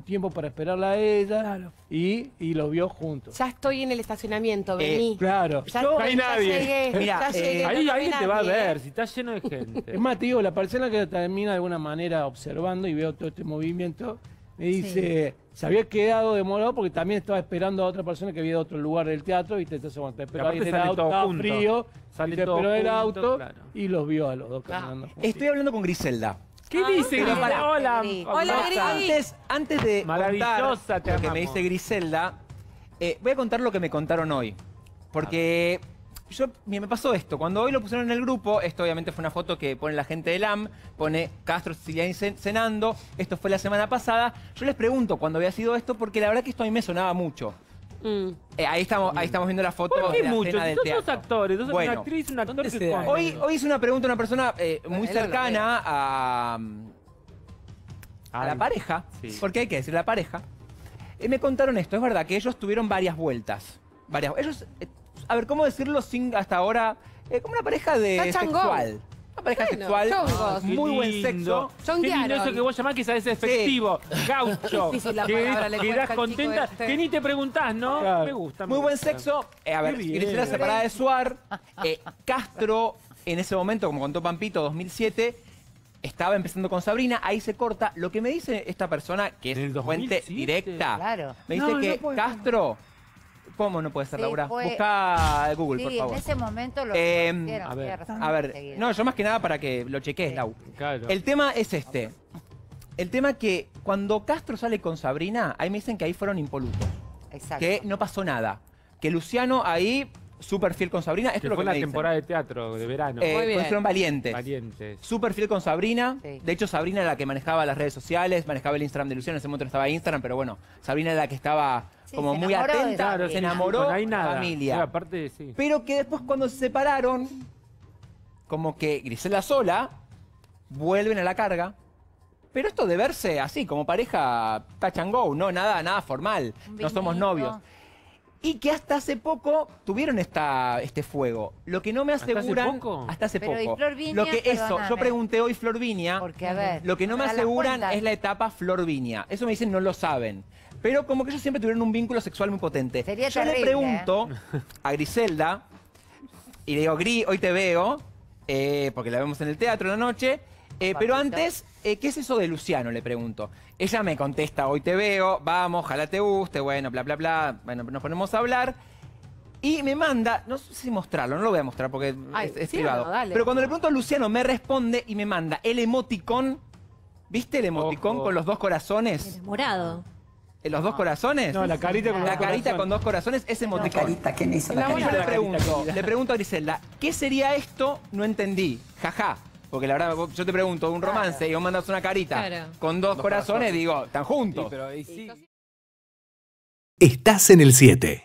tiempo para esperarla a ella y, y los vio juntos. Ya estoy en el estacionamiento, eh, vení. claro. Ya, no hay nadie. Eh, ahí alguien te va a ver, si está lleno de gente. es más, te digo, la persona que termina de alguna manera observando y veo todo este movimiento, me dice, se había quedado demorado porque también estaba esperando a otra persona que había de otro lugar del teatro, y Entonces, te esperó ahí auto, estaba frío, sale te esperó auto y los vio a los dos ah. caminando. Estoy hablando con Griselda. ¿Qué ah, dice Hola, hola, hola Antes, de contar lo que me dice Griselda, eh, voy a contar lo que me contaron hoy. Porque me pasó esto. Cuando hoy lo pusieron en el grupo, esto obviamente fue una foto que pone la gente del AM, pone Castro Siciliani cenando. Esto fue la semana pasada. Yo les pregunto cuándo había sido esto, porque la verdad que esto a mí me sonaba mucho. Mm. Eh, ahí, estamos, ahí estamos viendo la foto de actores, dos una actriz, un actor Hoy, hoy una pregunta a una persona eh, muy cercana a, la pareja, porque hay que decir la pareja. Eh, me contaron esto, es verdad, que ellos tuvieron varias vueltas. Varias, ellos, a ver, ¿cómo decirlo sin hasta ahora? como una pareja de sexual, muy buen sexo. Qué eso que vos llamás quizás es efectivo, gaucho, que contenta, este. que ni te preguntás, ¿no? Me gusta. Muy buen sexo. Eh, a ver, y Cristina separada de Suar. Eh, Castro, en ese momento, como contó Pampito, 2007, estaba empezando con Sabrina. Ahí se corta. Lo que me dice esta persona, que es fuente directa, me dice que Castro ¿Cómo no puede ser, Laura? Busca Google, por favor. en ese momento lo eh, A ver, no, yo más que nada para que lo cheques, Laura. El tema es este. El tema que cuando Castro sale con Sabrina, ahí me dicen que ahí fueron impolutos. Exacto. Que no pasó nada. Que Luciano ahí súper fiel con Sabrina. Esto fue la temporada de teatro de verano. Eh, pues fueron valientes. Valientes. Súper fiel con Sabrina. De hecho, Sabrina era la que manejaba las redes sociales, manejaba el Instagram de Luciana. En ese momento estaba Instagram, pero bueno, Sabrina era la que estaba como muy atenta. se enamoró de la familia. Pero, que después cuando se separaron, como que Grisela sola, vuelven a la carga. Pero esto de verse así, como pareja touch and go, no, nada, nada formal. No somos novios y que hasta hace poco tuvieron esta, este fuego. Lo que no me aseguran... ¿Hasta hace poco? Hasta hace Lo que eso, yo pregunté hoy Florvinia. Porque, a ver, lo que no me aseguran es la etapa Florvinia. Eso me dicen no lo saben. Pero como que ellos siempre tuvieron un vínculo sexual muy potente. Sería yo le pregunto ¿eh? a Griselda y le digo, Gri, hoy te veo, eh, porque la vemos en el teatro en la noche. Eh, pero antes, eh, ¿qué es eso de Luciano? Le pregunto. Ella me contesta, hoy te veo, vamos, ojalá te guste, bueno, bla, bla, bla. Bueno, nos ponemos a hablar. Y me manda, no sé si mostrarlo, no lo voy a mostrar porque es, privado. pero cuando le pregunto a Luciano, me responde y me manda el emoticón. ¿Viste el emoticón con los dos corazones? El Morado. ¿Los dos corazones? No, la carita con, la carita con dos corazones. Ese emoticón. La carita, ¿quién hizo la, le pregunto, le pregunto a Griselda, ¿qué sería esto? No entendí. Jaja. Porque la verdad, yo te pregunto, un romance y vos mandas una carita con dos, corazones, digo, están juntos. pero Estás en el 7.